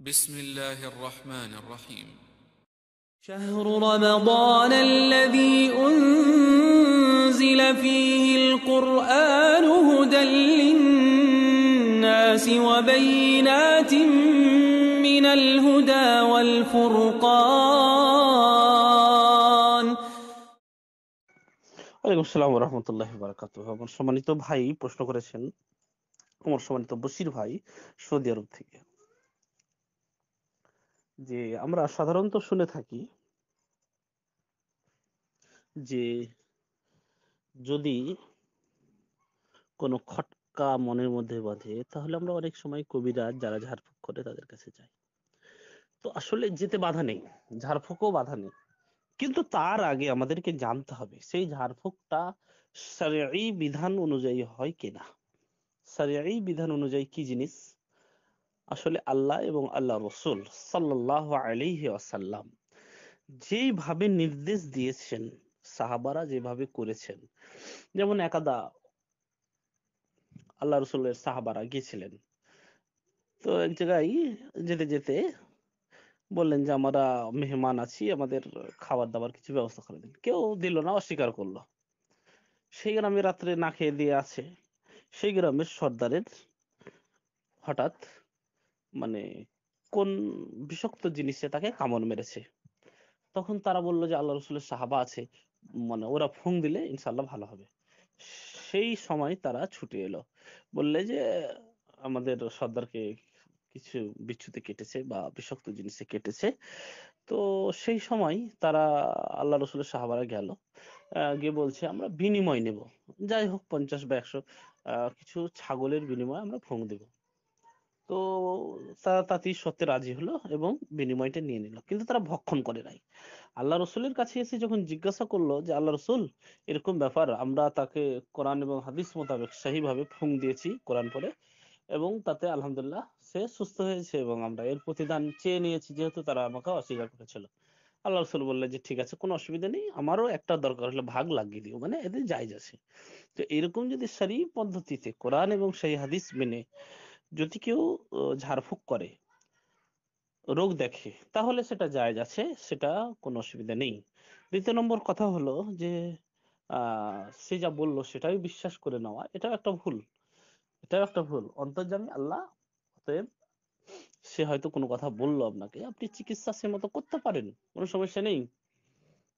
بسم الله الرحمن الرحيم شهر رمضان الذي أنزل فيه القرآن هدى للناس وبينات من الهدى والفرقان ওয়ালাইকুম আসসালাম রহমতুল্লাহ বারাকাতু আমার সম্মানিত ভাই প্রশ্ন করেছেন আমার সম্মানিত বসির ভাই সৌদি আরব থেকে যে আমরা সাধারণত শুনে থাকি যে যদি কোনো খটকা মনের মধ্যে বাঁধে তাহলে আমরা অনেক সময় কবিরাজ যারা ঝাড়ফুঁক করে তাদের কাছে যাই তো আসলে যেতে বাধা নেই ঝাড়ফুঁকও বাধা নেই কিন্তু তার আগে আমাদেরকে জানতে হবে সেই ঝাড়ফুঁকটা সারি বিধান অনুযায়ী হয় কিনা সারি বিধান অনুযায়ী কি জিনিস আসলে আল্লাহ এবং আল্লাহ রসুল সাল্লাহ আলিহি আসাল্লাম যেভাবে নির্দেশ দিয়েছেন সাহাবারা যেভাবে করেছেন যেমন একাদা আল্লাহ রসুলের সাহাবারা গিয়েছিলেন তো এক জায়গায় যেতে যেতে বললেন যে আমরা মেহমান আছি আমাদের খাবার দাবার কিছু ব্যবস্থা করে দিন কেউ দিল না অস্বীকার করলো সেই গ্রামে রাত্রে না খেয়ে দিয়ে আছে সেই গ্রামের সর্দারের হঠাৎ মানে কোন বিষাক্ত জিনিসে তাকে কামড় মেরেছে তখন তারা বলল যে আল্লাহ রসুলের সাহাবা আছে মানে ওরা ফোন দিলে ইনশাল্লাহ ভালো হবে সেই সময় তারা ছুটে এলো বললে যে আমাদের সর্দারকে কিছু বিচ্ছুতে কেটেছে বা বিষাক্ত জিনিসে কেটেছে তো সেই সময় তারা আল্লাহ রসুলের সাহাবারা গেল গিয়ে বলছে আমরা বিনিময় নেব যাই হোক পঞ্চাশ বা একশো কিছু ছাগলের বিনিময়ে আমরা ফোন দেব তো তারা তাতে সত্যে রাজি হলো এবং বিনিময়টা নিয়ে নিল কিন্তু তারা ভক্ষণ করে নাই আল্লাহ রসুলের কাছে এসে যখন জিজ্ঞাসা করলো যে আল্লাহ রসুল এরকম ব্যাপার আমরা তাকে কোরআন এবং হাদিস মোতাবেক সেইভাবে ফুং দিয়েছি কোরআন পরে এবং তাতে আলহামদুলিল্লাহ সে সুস্থ হয়েছে এবং আমরা এর প্রতিদান চেয়ে নিয়েছি যেহেতু তারা আমাকে অস্বীকার করেছিল আল্লাহ রসুল বললেন যে ঠিক আছে কোনো অসুবিধা নেই আমারও একটা দরকার হলে ভাগ লাগিয়ে দিও মানে এদের জায়জ আছে তো এরকম যদি সারি পদ্ধতিতে কোরআন এবং সেই হাদিস মেনে যদি কেউ ঝাড়ফুঁক করে রোগ দেখে তাহলে সেটা জায়েজ আছে সেটা কোনো অসুবিধা নেই দ্বিতীয় নম্বর কথা হলো যে সে যা বললো সেটাই বিশ্বাস করে নেওয়া এটাও একটা ভুল এটাও একটা ভুল অন্তর্জামী আল্লাহ অতএব সে হয়তো কোনো কথা বললো আপনাকে আপনি চিকিৎসা সে মতো করতে পারেন কোনো সমস্যা নেই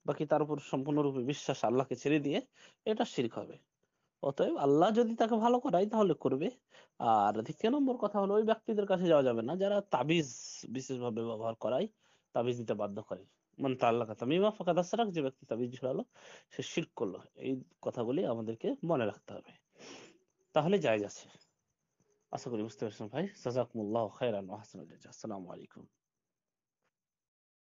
বাকি তার উপর সম্পূর্ণরূপে বিশ্বাস আল্লাহকে ছেড়ে দিয়ে এটা শির্ক হবে অতএব আল্লাহ যদি তাকে ভালো করায় তাহলে করবে আর দ্বিতীয় নম্বর কথা হলো ওই ব্যক্তিদের কাছে যাওয়া যাবে না যারা তাবিজ বিশেষভাবে ব্যবহার করায় তাবিজ দিতে বাধ্য করে মানে তাল্লা কথা মিমা ফাঁকা দাসারাক যে ব্যক্তি তাবিজ ঝুড়ালো সে শির্ক করলো এই কথাগুলি আমাদেরকে মনে রাখতে হবে তাহলে যাই আছে আশা করি বুঝতে পারছেন ভাই সাজাকুমুল্লাহ খায়রান আসসালামু আলাইকুম